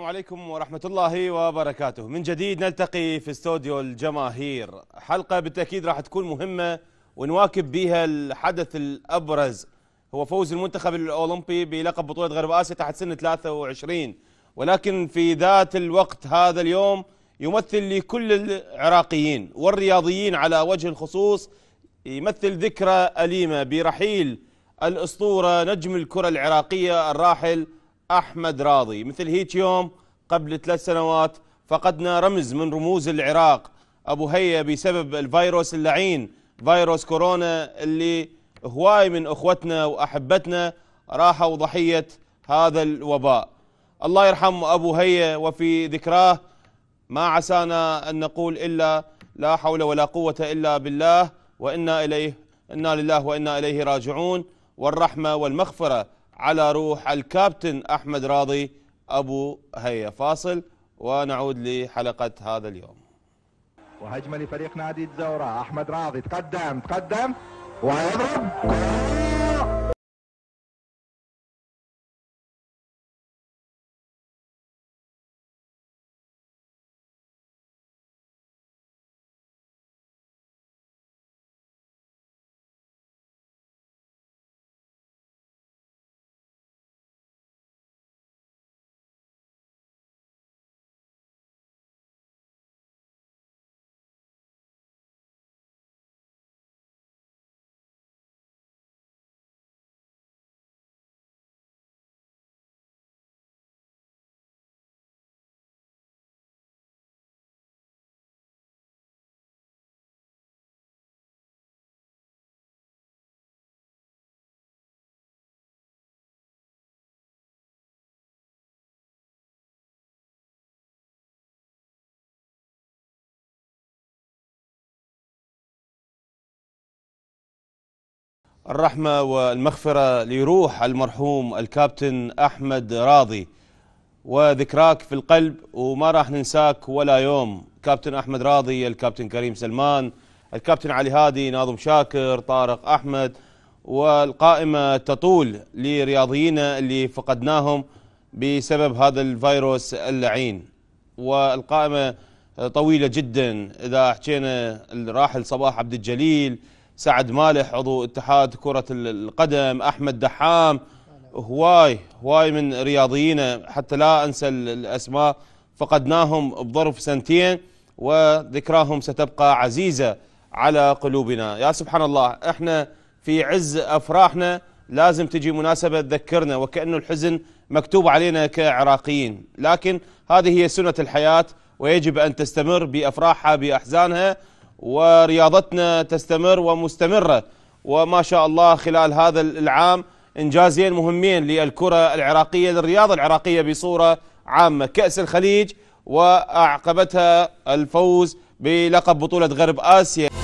السلام عليكم ورحمة الله وبركاته من جديد نلتقي في استوديو الجماهير حلقة بالتأكيد راح تكون مهمة ونواكب بها الحدث الأبرز هو فوز المنتخب الأولمبي بلقب بطولة غرب آسيا تحت سن 23 ولكن في ذات الوقت هذا اليوم يمثل لكل العراقيين والرياضيين على وجه الخصوص يمثل ذكرى أليمة برحيل الأسطورة نجم الكرة العراقية الراحل أحمد راضي مثل هيك يوم قبل ثلاث سنوات فقدنا رمز من رموز العراق أبو هيا بسبب الفيروس اللعين فيروس كورونا اللي هواي من أخوتنا وأحبتنا راحوا ضحية هذا الوباء الله يرحم أبو هيا وفي ذكراه ما عسانا أن نقول إلا لا حول ولا قوة إلا بالله وإنا إليه إنا لله وإنا إليه راجعون والرحمة والمغفرة على روح الكابتن أحمد راضي أبو هيا فاصل ونعود لحلقة هذا اليوم وهجمة لفريق نادي الزورة أحمد راضي تقدم تقدم ويضرب الرحمة والمغفرة لروح المرحوم الكابتن أحمد راضي وذكراك في القلب وما راح ننساك ولا يوم كابتن أحمد راضي الكابتن كريم سلمان الكابتن علي هادي ناظم شاكر طارق أحمد والقائمة تطول لرياضيين اللي فقدناهم بسبب هذا الفيروس اللعين والقائمة طويلة جدا إذا حكينا الراحل صباح عبد الجليل سعد مالح عضو اتحاد كرة القدم أحمد دحام هواي هواي من رياضيين حتى لا أنسى الأسماء فقدناهم بظرف سنتين وذكراهم ستبقى عزيزة على قلوبنا يا سبحان الله احنا في عز أفراحنا لازم تجي مناسبة تذكرنا وكأنه الحزن مكتوب علينا كعراقيين لكن هذه هي سنة الحياة ويجب أن تستمر بأفراحها بأحزانها ورياضتنا تستمر ومستمرة وما شاء الله خلال هذا العام إنجازين مهمين للكرة العراقية للرياضة العراقية بصورة عامة كأس الخليج وأعقبتها الفوز بلقب بطولة غرب آسيا